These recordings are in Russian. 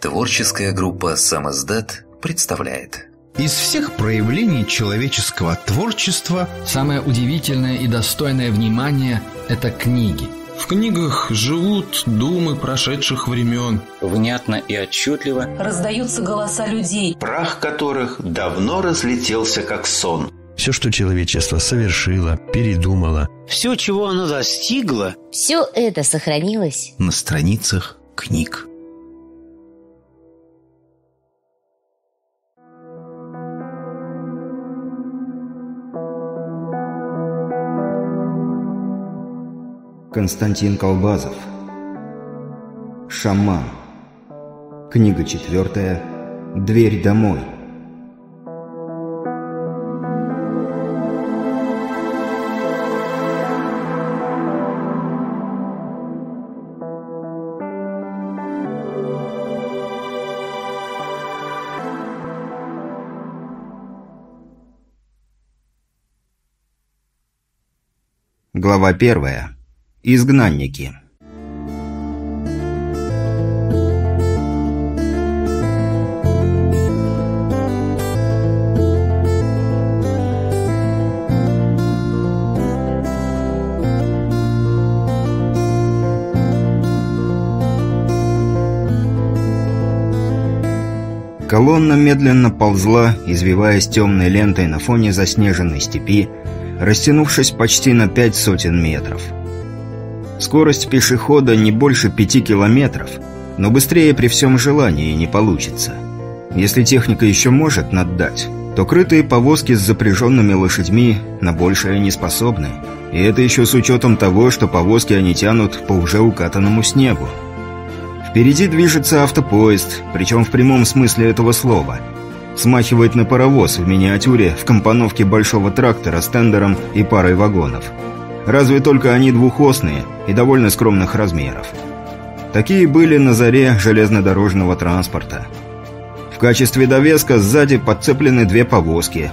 Творческая группа «Самоздат» представляет Из всех проявлений человеческого творчества Самое удивительное и достойное внимания – это книги – в книгах живут думы прошедших времен. Внятно и отчетливо раздаются голоса людей, прах которых давно разлетелся как сон. Все, что человечество совершило, передумало. Все, чего оно достигло. Все это сохранилось на страницах книг. Константин Колбазов. Шаман. Книга четвертая. Дверь домой. Глава первая. Изгнанники. Колонна медленно ползла, извиваясь темной лентой на фоне заснеженной степи, растянувшись почти на пять сотен метров. Скорость пешехода не больше пяти километров, но быстрее при всем желании не получится. Если техника еще может наддать, то крытые повозки с запряженными лошадьми на большее не способны. И это еще с учетом того, что повозки они тянут по уже укатанному снегу. Впереди движется автопоезд, причем в прямом смысле этого слова. Смахивает на паровоз в миниатюре в компоновке большого трактора с тендером и парой вагонов разве только они двухосные и довольно скромных размеров. Такие были на заре железнодорожного транспорта. В качестве довеска сзади подцеплены две повозки.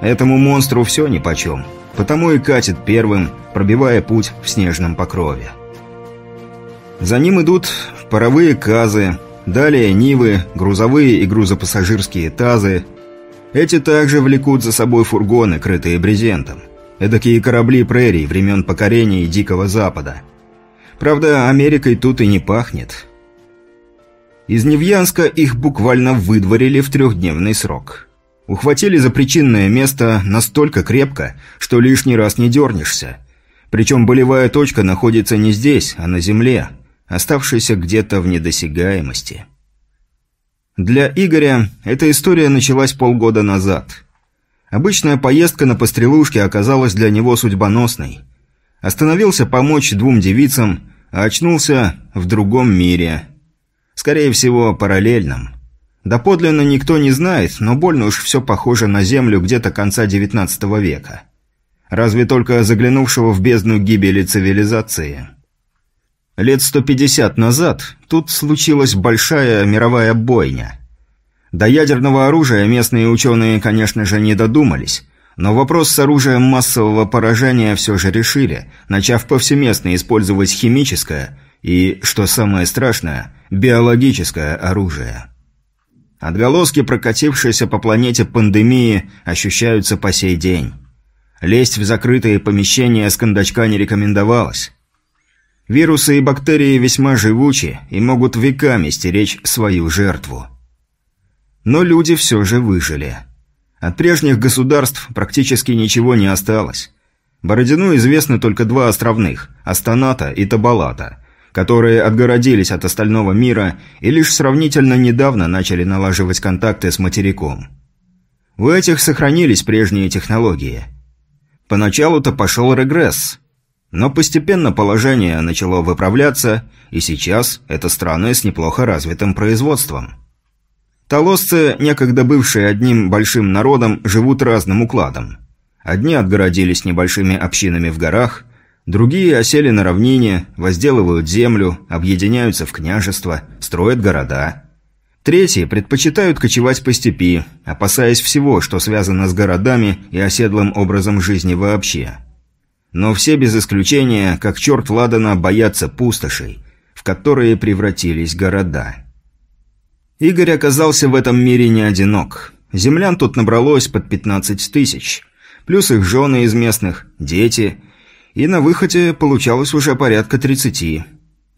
Этому монстру все нипочем, потому и катит первым, пробивая путь в снежном покрове. За ним идут паровые казы, далее нивы, грузовые и грузопассажирские тазы. Эти также влекут за собой фургоны, крытые брезентом. Эдакие корабли прерий времен покорения Дикого Запада. Правда, Америкой тут и не пахнет. Из Невьянска их буквально выдворили в трехдневный срок. Ухватили за причинное место настолько крепко, что лишний раз не дернешься. Причем болевая точка находится не здесь, а на земле, оставшейся где-то в недосягаемости. Для Игоря эта история началась полгода назад – Обычная поездка на пострелушке оказалась для него судьбоносной. Остановился помочь двум девицам, а очнулся в другом мире. Скорее всего, параллельном. Доподлинно никто не знает, но больно уж все похоже на Землю где-то конца XIX века. Разве только заглянувшего в бездну гибели цивилизации. Лет 150 назад тут случилась большая мировая бойня – до ядерного оружия местные ученые, конечно же, не додумались, но вопрос с оружием массового поражения все же решили, начав повсеместно использовать химическое и, что самое страшное, биологическое оружие. Отголоски прокатившейся по планете пандемии ощущаются по сей день. Лезть в закрытые помещения с кондачка не рекомендовалось. Вирусы и бактерии весьма живучи и могут веками стеречь свою жертву. Но люди все же выжили. От прежних государств практически ничего не осталось. Бородину известны только два островных – Астаната и Табалата, которые отгородились от остального мира и лишь сравнительно недавно начали налаживать контакты с материком. У этих сохранились прежние технологии. Поначалу-то пошел регресс. Но постепенно положение начало выправляться, и сейчас это страны с неплохо развитым производством – Толосцы, некогда бывшие одним большим народом, живут разным укладом. Одни отгородились небольшими общинами в горах, другие осели на равнине, возделывают землю, объединяются в княжества, строят города. Третьи предпочитают кочевать по степи, опасаясь всего, что связано с городами и оседлым образом жизни вообще. Но все без исключения, как черт Ладана, боятся пустошей, в которые превратились города. Игорь оказался в этом мире не одинок. Землян тут набралось под 15 тысяч. Плюс их жены из местных, дети. И на выходе получалось уже порядка 30.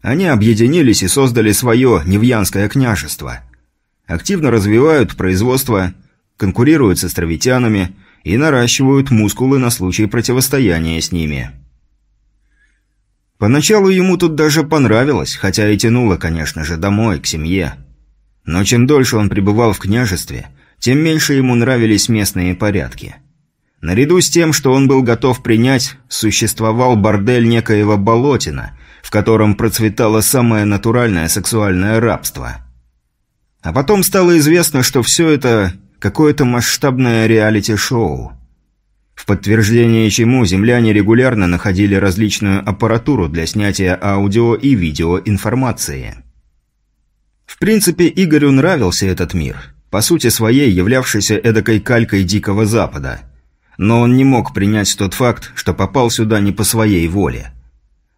Они объединились и создали свое Невьянское княжество. Активно развивают производство, конкурируют с островитянами и наращивают мускулы на случай противостояния с ними. Поначалу ему тут даже понравилось, хотя и тянуло, конечно же, домой, к семье. Но чем дольше он пребывал в княжестве, тем меньше ему нравились местные порядки. Наряду с тем, что он был готов принять, существовал бордель некоего Болотина, в котором процветало самое натуральное сексуальное рабство. А потом стало известно, что все это какое-то масштабное реалити-шоу. В подтверждение чему земляне регулярно находили различную аппаратуру для снятия аудио и видеоинформации. информации. В принципе, Игорю нравился этот мир, по сути своей являвшийся эдакой калькой Дикого Запада. Но он не мог принять тот факт, что попал сюда не по своей воле.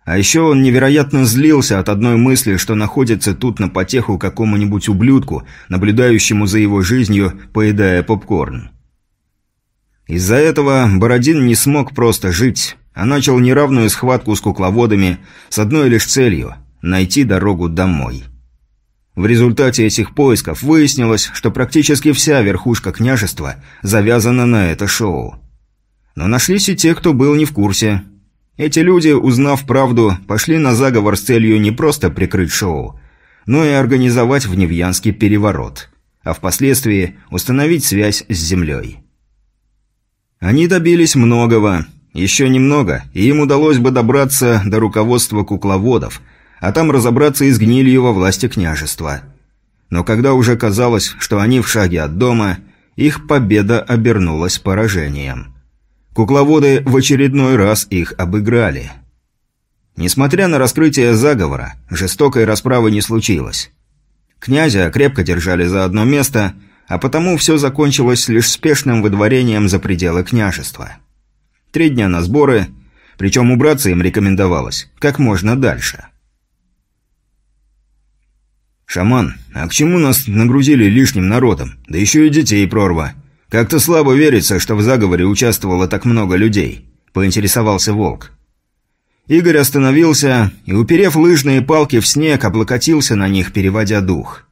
А еще он невероятно злился от одной мысли, что находится тут на потеху какому-нибудь ублюдку, наблюдающему за его жизнью, поедая попкорн. Из-за этого Бородин не смог просто жить, а начал неравную схватку с кукловодами с одной лишь целью – найти дорогу домой. В результате этих поисков выяснилось, что практически вся верхушка княжества завязана на это шоу. Но нашлись и те, кто был не в курсе. Эти люди, узнав правду, пошли на заговор с целью не просто прикрыть шоу, но и организовать в переворот, а впоследствии установить связь с землей. Они добились многого. Еще немного, и им удалось бы добраться до руководства кукловодов – а там разобраться и с гнилью во власти княжества. Но когда уже казалось, что они в шаге от дома, их победа обернулась поражением. Кукловоды в очередной раз их обыграли. Несмотря на раскрытие заговора, жестокой расправы не случилось. Князя крепко держали за одно место, а потому все закончилось лишь спешным выдворением за пределы княжества. Три дня на сборы, причем убраться им рекомендовалось как можно дальше – «Шаман, а к чему нас нагрузили лишним народом? Да еще и детей прорва. Как-то слабо верится, что в заговоре участвовало так много людей», – поинтересовался Волк. Игорь остановился и, уперев лыжные палки в снег, облокотился на них, переводя дух.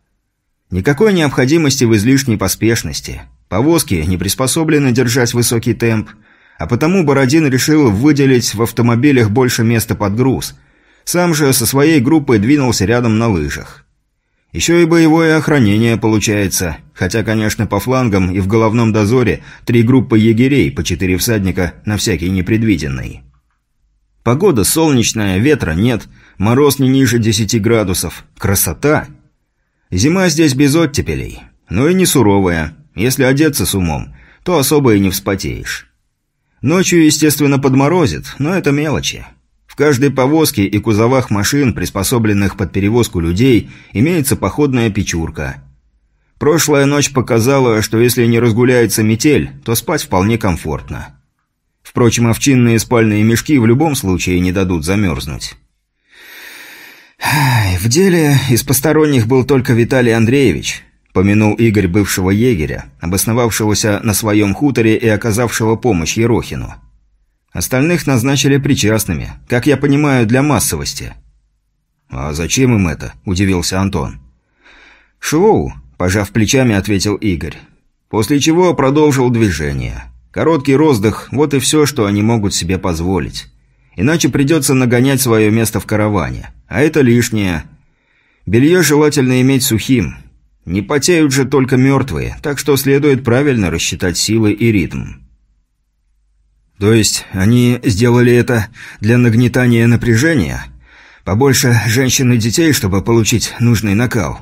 Никакой необходимости в излишней поспешности. Повозки не приспособлены держать высокий темп, а потому Бородин решил выделить в автомобилях больше места под груз. Сам же со своей группой двинулся рядом на лыжах. Еще и боевое охранение получается, хотя, конечно, по флангам и в головном дозоре три группы егерей по четыре всадника на всякий непредвиденный. Погода солнечная, ветра нет, мороз не ниже 10 градусов. Красота! Зима здесь без оттепелей, но и не суровая. Если одеться с умом, то особо и не вспотеешь. Ночью, естественно, подморозит, но это мелочи. В каждой повозке и кузовах машин, приспособленных под перевозку людей, имеется походная печурка. Прошлая ночь показала, что если не разгуляется метель, то спать вполне комфортно. Впрочем, овчинные спальные мешки в любом случае не дадут замерзнуть. «В деле из посторонних был только Виталий Андреевич», – помянул Игорь бывшего егеря, обосновавшегося на своем хуторе и оказавшего помощь Ерохину. Остальных назначили причастными, как я понимаю, для массовости. «А зачем им это?» – удивился Антон. «Шоу», – пожав плечами, ответил Игорь. После чего продолжил движение. Короткий роздых – вот и все, что они могут себе позволить. Иначе придется нагонять свое место в караване. А это лишнее. Белье желательно иметь сухим. Не потеют же только мертвые, так что следует правильно рассчитать силы и ритм. То есть они сделали это для нагнетания напряжения? Побольше женщин и детей, чтобы получить нужный накал?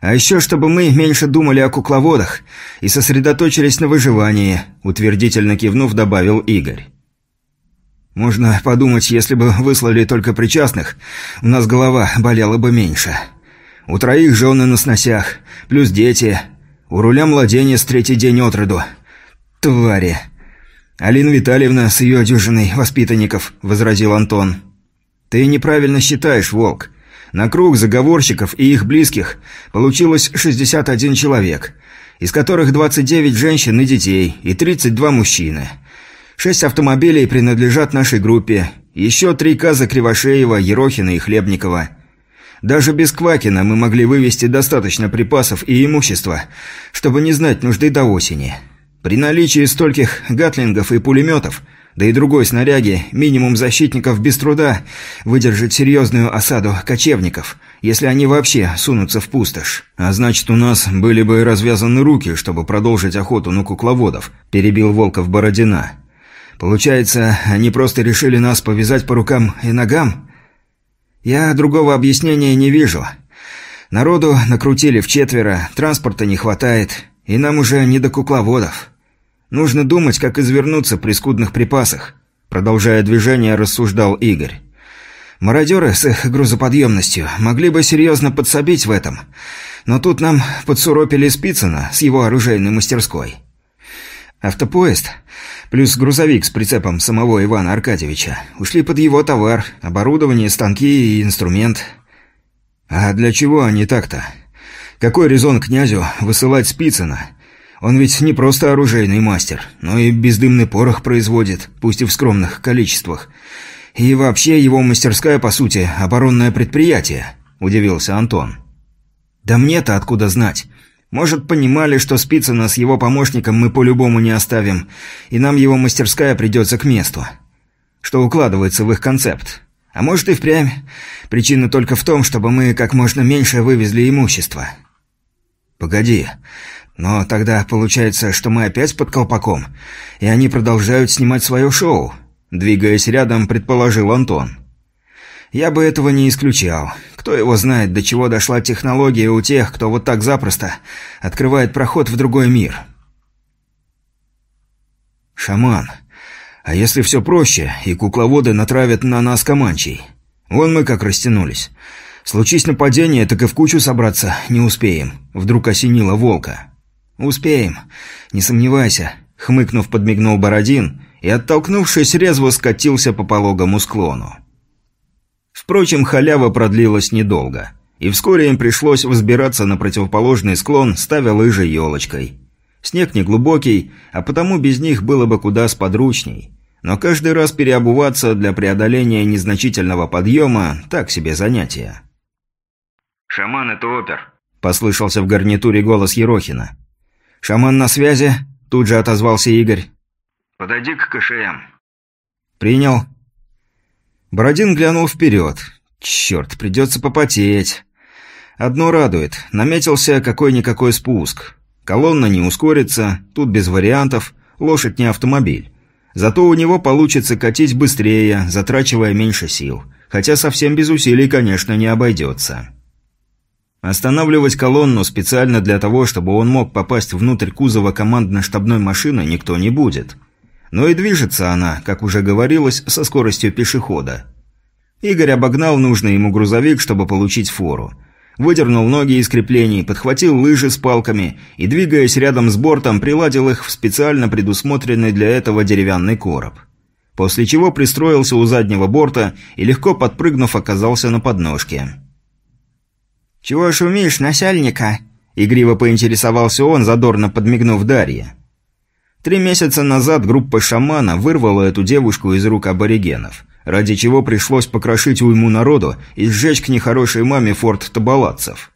А еще, чтобы мы меньше думали о кукловодах и сосредоточились на выживании, утвердительно кивнув, добавил Игорь. Можно подумать, если бы выслали только причастных, у нас голова болела бы меньше. У троих жены на сносях, плюс дети. У руля младенец третий день от роду. Твари. «Алина Витальевна с ее дюжиной воспитанников», – возразил Антон. «Ты неправильно считаешь, Волк. На круг заговорщиков и их близких получилось 61 человек, из которых 29 женщин и детей и 32 мужчины. Шесть автомобилей принадлежат нашей группе, еще три каза Кривошеева, Ерохина и Хлебникова. Даже без Квакина мы могли вывести достаточно припасов и имущества, чтобы не знать нужды до осени». При наличии стольких гатлингов и пулеметов, да и другой снаряги, минимум защитников без труда выдержит серьезную осаду кочевников, если они вообще сунутся в пустошь. А значит, у нас были бы развязаны руки, чтобы продолжить охоту на кукловодов, перебил Волков Бородина. Получается, они просто решили нас повязать по рукам и ногам? Я другого объяснения не вижу. Народу накрутили в четверо, транспорта не хватает, и нам уже не до кукловодов. Нужно думать, как извернуться при скудных припасах», — продолжая движение, рассуждал Игорь. «Мародеры с их грузоподъемностью могли бы серьезно подсобить в этом, но тут нам подсуропили Спицына с его оружейной мастерской. Автопоезд плюс грузовик с прицепом самого Ивана Аркадьевича ушли под его товар, оборудование, станки и инструмент. А для чего они так-то? Какой резон князю высылать Спицына?» Он ведь не просто оружейный мастер, но и бездымный порох производит, пусть и в скромных количествах. И вообще его мастерская, по сути, оборонное предприятие», – удивился Антон. «Да мне-то откуда знать? Может, понимали, что Спицына с его помощником мы по-любому не оставим, и нам его мастерская придется к месту. Что укладывается в их концепт. А может и впрямь. Причина только в том, чтобы мы как можно меньше вывезли имущество». «Погоди. Но тогда получается, что мы опять под колпаком, и они продолжают снимать свое шоу», — двигаясь рядом, предположил Антон. «Я бы этого не исключал. Кто его знает, до чего дошла технология у тех, кто вот так запросто открывает проход в другой мир». «Шаман, а если все проще, и кукловоды натравят на нас команчей? Вон мы как растянулись. Случись нападение, так и в кучу собраться не успеем», — вдруг осенило волка. «Успеем, не сомневайся», — хмыкнув, подмигнул Бородин и, оттолкнувшись, резво скатился по пологому склону. Впрочем, халява продлилась недолго, и вскоре им пришлось взбираться на противоположный склон, ставя лыжи елочкой. Снег неглубокий, а потому без них было бы куда сподручней. Но каждый раз переобуваться для преодоления незначительного подъема – так себе занятие. «Шаман – это опер», – послышался в гарнитуре голос Ерохина. «Шаман на связи?» – тут же отозвался Игорь. «Подойди к КШМ». «Принял». Бородин глянул вперед. «Черт, придется попотеть». Одно радует, наметился какой-никакой спуск. Колонна не ускорится, тут без вариантов, лошадь не автомобиль. Зато у него получится катить быстрее, затрачивая меньше сил. Хотя совсем без усилий, конечно, не обойдется. Останавливать колонну специально для того, чтобы он мог попасть внутрь кузова командно-штабной машины, никто не будет. Но и движется она, как уже говорилось, со скоростью пешехода. Игорь обогнал нужный ему грузовик, чтобы получить фору. Выдернул ноги из креплений, подхватил лыжи с палками и, двигаясь рядом с бортом, приладил их в специально предусмотренный для этого деревянный короб. После чего пристроился у заднего борта и, легко подпрыгнув, оказался на подножке. «Чего шумишь, начальника?» – игриво поинтересовался он, задорно подмигнув Дарье. Три месяца назад группа шамана вырвала эту девушку из рук аборигенов, ради чего пришлось покрошить уйму народу и сжечь к нехорошей маме форт табаладцев.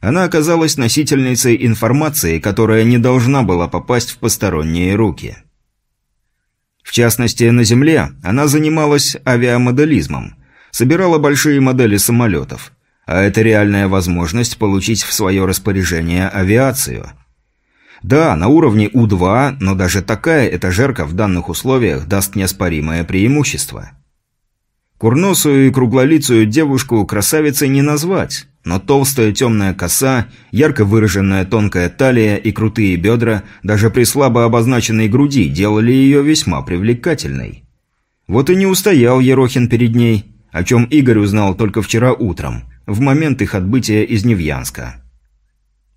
Она оказалась носительницей информации, которая не должна была попасть в посторонние руки. В частности, на Земле она занималась авиамоделизмом, собирала большие модели самолетов – а это реальная возможность получить в свое распоряжение авиацию. Да, на уровне У-2, но даже такая этажерка в данных условиях даст неоспоримое преимущество. Курносую и круглолицую девушку красавицей не назвать, но толстая темная коса, ярко выраженная тонкая талия и крутые бедра даже при слабо обозначенной груди делали ее весьма привлекательной. Вот и не устоял Ерохин перед ней, о чем Игорь узнал только вчера утром – в момент их отбытия из Невьянска.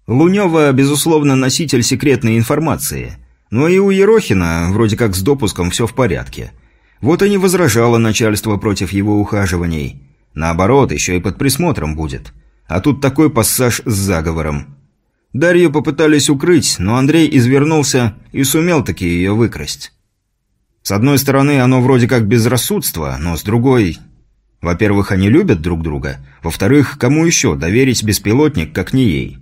Лунева, безусловно, носитель секретной информации, но и у Ерохина вроде как с допуском все в порядке. Вот и не возражало начальство против его ухаживаний. Наоборот, еще и под присмотром будет. А тут такой пассаж с заговором. Дарью попытались укрыть, но Андрей извернулся и сумел таки ее выкрасть. С одной стороны, оно вроде как безрассудство, но с другой во-первых, они любят друг друга. Во-вторых, кому еще доверить беспилотник, как не ей?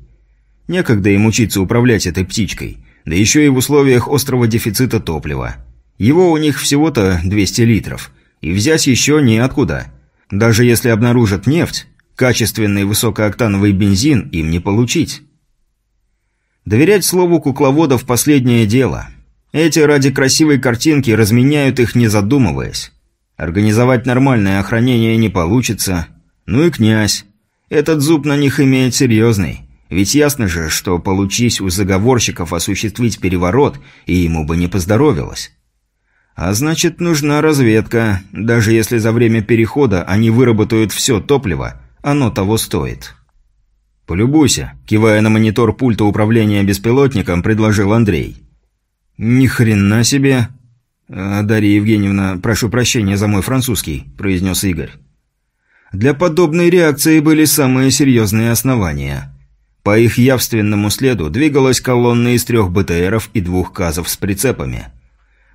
Некогда им учиться управлять этой птичкой. Да еще и в условиях острого дефицита топлива. Его у них всего-то 200 литров. И взять еще неоткуда. Даже если обнаружат нефть, качественный высокооктановый бензин им не получить. Доверять слову кукловодов – последнее дело. Эти ради красивой картинки разменяют их, не задумываясь. Организовать нормальное охранение не получится. Ну и князь. Этот зуб на них имеет серьезный. Ведь ясно же, что получись у заговорщиков осуществить переворот, и ему бы не поздоровилось. А значит, нужна разведка. Даже если за время перехода они выработают все топливо, оно того стоит. «Полюбуйся», – кивая на монитор пульта управления беспилотником, предложил Андрей. «Ни хрена себе!» А, «Дарья Евгеньевна, прошу прощения за мой французский», – произнес Игорь. Для подобной реакции были самые серьезные основания. По их явственному следу двигалась колонна из трех БТРов и двух КАЗов с прицепами.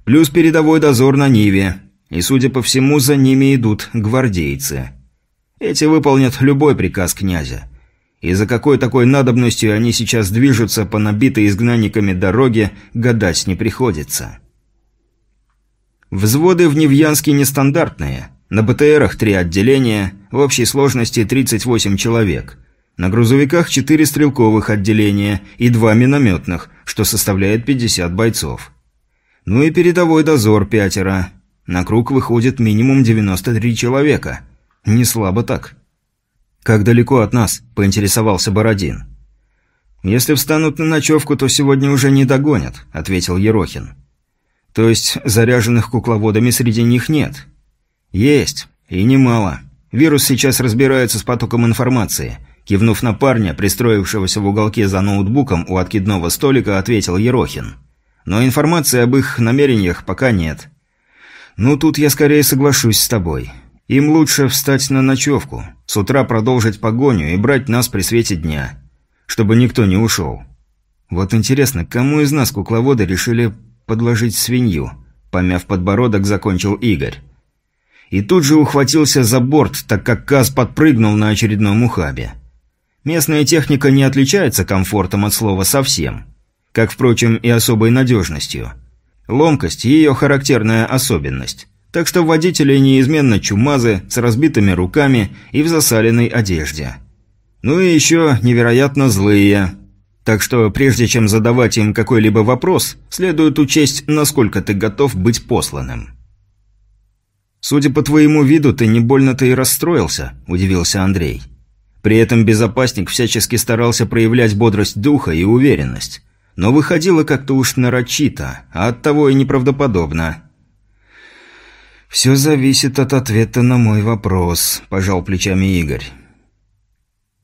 Плюс передовой дозор на Ниве. И, судя по всему, за ними идут гвардейцы. Эти выполнят любой приказ князя. И за какой такой надобностью они сейчас движутся по набитой изгнанниками дороге, гадать не приходится. Взводы в Невьянске нестандартные. На БТРах три отделения, в общей сложности 38 человек. На грузовиках четыре стрелковых отделения и два минометных, что составляет 50 бойцов. Ну и передовой дозор пятеро. На круг выходит минимум 93 человека. Не слабо так. «Как далеко от нас?» – поинтересовался Бородин. «Если встанут на ночевку, то сегодня уже не догонят», – ответил Ерохин. То есть заряженных кукловодами среди них нет? Есть, и немало. Вирус сейчас разбирается с потоком информации. Кивнув на парня, пристроившегося в уголке за ноутбуком у откидного столика, ответил Ерохин. Но информации об их намерениях пока нет. Ну тут я скорее соглашусь с тобой. Им лучше встать на ночевку, с утра продолжить погоню и брать нас при свете дня, чтобы никто не ушел. Вот интересно, кому из нас кукловоды решили подложить свинью», – помяв подбородок, закончил Игорь. И тут же ухватился за борт, так как Каз подпрыгнул на очередном ухабе. Местная техника не отличается комфортом от слова «совсем», как, впрочем, и особой надежностью. Ломкость – ее характерная особенность, так что водители неизменно чумазы, с разбитыми руками и в засаленной одежде. Ну и еще невероятно злые – так что прежде чем задавать им какой-либо вопрос, следует учесть, насколько ты готов быть посланным. «Судя по твоему виду, ты не больно-то и расстроился», – удивился Андрей. При этом безопасник всячески старался проявлять бодрость духа и уверенность. Но выходило как-то уж нарочито, а оттого и неправдоподобно. «Все зависит от ответа на мой вопрос», – пожал плечами Игорь.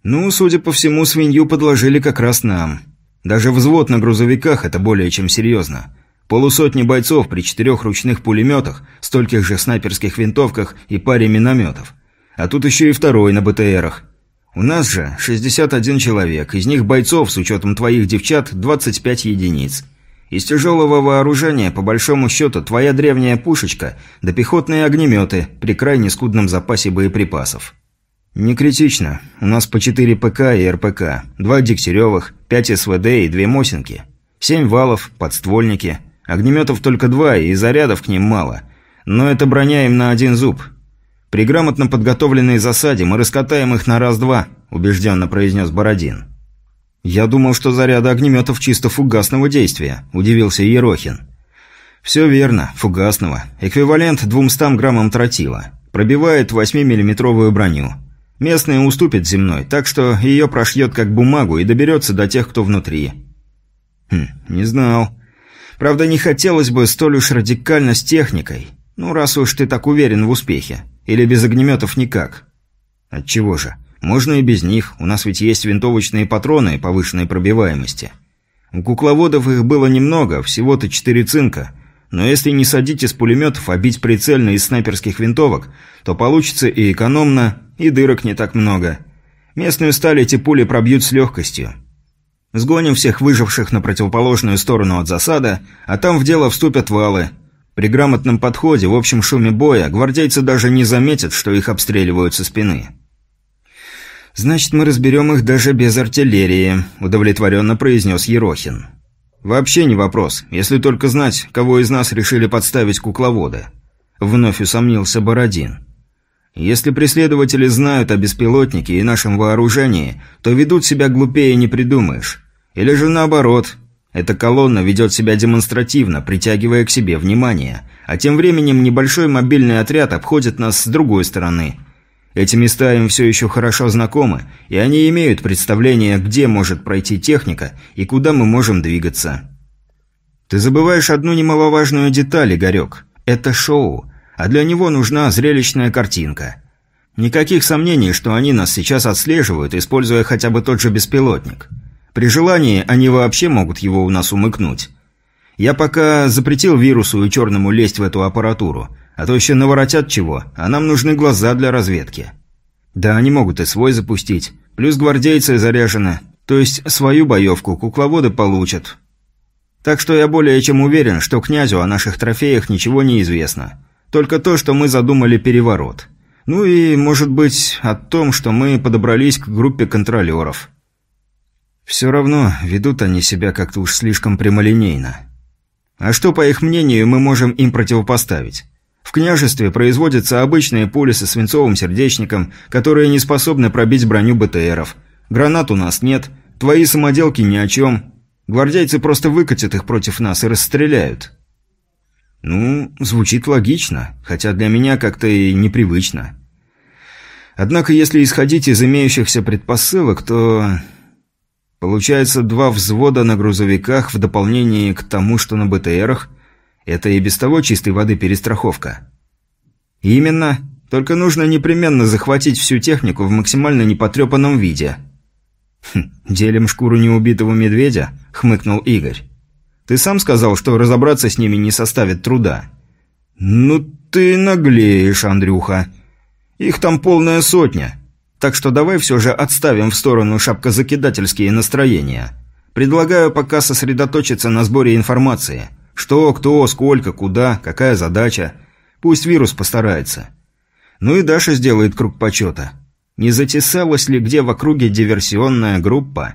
Ну, судя по всему, свинью подложили как раз нам. Даже взвод на грузовиках – это более чем серьезно. Полусотни бойцов при четырех ручных пулеметах, стольких же снайперских винтовках и паре минометов. А тут еще и второй на БТРах. У нас же 61 человек, из них бойцов, с учетом твоих девчат, 25 единиц. Из тяжелого вооружения, по большому счету, твоя древняя пушечка, да пехотные огнеметы при крайне скудном запасе боеприпасов. «Не критично. У нас по 4 ПК и РПК, два Дегтяревых, 5 СВД и две Мосинки, семь валов, подствольники. Огнеметов только два и зарядов к ним мало. Но это броня им на один зуб. При грамотно подготовленной засаде мы раскатаем их на раз-два», – убежденно произнес Бородин. «Я думал, что заряды огнеметов чисто фугасного действия», – удивился Ерохин. «Все верно, фугасного. Эквивалент 200 граммам тротила. Пробивает 8-миллиметровую броню. Местные уступят земной, так что ее прошьет как бумагу и доберется до тех, кто внутри. Хм, не знал. Правда, не хотелось бы столь уж радикально с техникой. Ну, раз уж ты так уверен в успехе. Или без огнеметов никак. Отчего же? Можно и без них, у нас ведь есть винтовочные патроны повышенной пробиваемости. У кукловодов их было немного, всего-то четыре цинка. Но если не садить из пулеметов, а бить прицельно из снайперских винтовок, то получится и экономно, и дырок не так много. Местную сталь эти пули пробьют с легкостью. Сгоним всех выживших на противоположную сторону от засада, а там в дело вступят валы. При грамотном подходе, в общем шуме боя, гвардейцы даже не заметят, что их обстреливают со спины. «Значит, мы разберем их даже без артиллерии», – удовлетворенно произнес Ерохин. «Вообще не вопрос, если только знать, кого из нас решили подставить кукловоды. вновь усомнился Бородин. Если преследователи знают о беспилотнике и нашем вооружении, то ведут себя глупее не придумаешь. Или же наоборот. Эта колонна ведет себя демонстративно, притягивая к себе внимание. А тем временем небольшой мобильный отряд обходит нас с другой стороны. Эти места им все еще хорошо знакомы, и они имеют представление, где может пройти техника и куда мы можем двигаться. Ты забываешь одну немаловажную деталь, Игорек. Это шоу а для него нужна зрелищная картинка. Никаких сомнений, что они нас сейчас отслеживают, используя хотя бы тот же беспилотник. При желании они вообще могут его у нас умыкнуть. Я пока запретил вирусу и черному лезть в эту аппаратуру, а то еще наворотят чего, а нам нужны глаза для разведки. Да, они могут и свой запустить, плюс гвардейцы заряжены, то есть свою боевку кукловоды получат. Так что я более чем уверен, что князю о наших трофеях ничего не известно. Только то, что мы задумали переворот. Ну и, может быть, о том, что мы подобрались к группе контролеров. Все равно ведут они себя как-то уж слишком прямолинейно. А что, по их мнению, мы можем им противопоставить? В княжестве производятся обычные пули со свинцовым сердечником, которые не способны пробить броню БТРов. Гранат у нас нет, твои самоделки ни о чем. Гвардейцы просто выкатят их против нас и расстреляют. Ну, звучит логично, хотя для меня как-то и непривычно. Однако, если исходить из имеющихся предпосылок, то... Получается, два взвода на грузовиках в дополнение к тому, что на БТРах, это и без того чистой воды перестраховка. Именно. Только нужно непременно захватить всю технику в максимально непотрепанном виде. «Хм, «Делим шкуру неубитого медведя?» — хмыкнул Игорь. Ты сам сказал, что разобраться с ними не составит труда». «Ну ты наглеешь, Андрюха. Их там полная сотня. Так что давай все же отставим в сторону шапкозакидательские настроения. Предлагаю пока сосредоточиться на сборе информации. Что, кто, сколько, куда, какая задача. Пусть вирус постарается. Ну и Даша сделает круг почета. Не затесалась ли где в округе диверсионная группа?»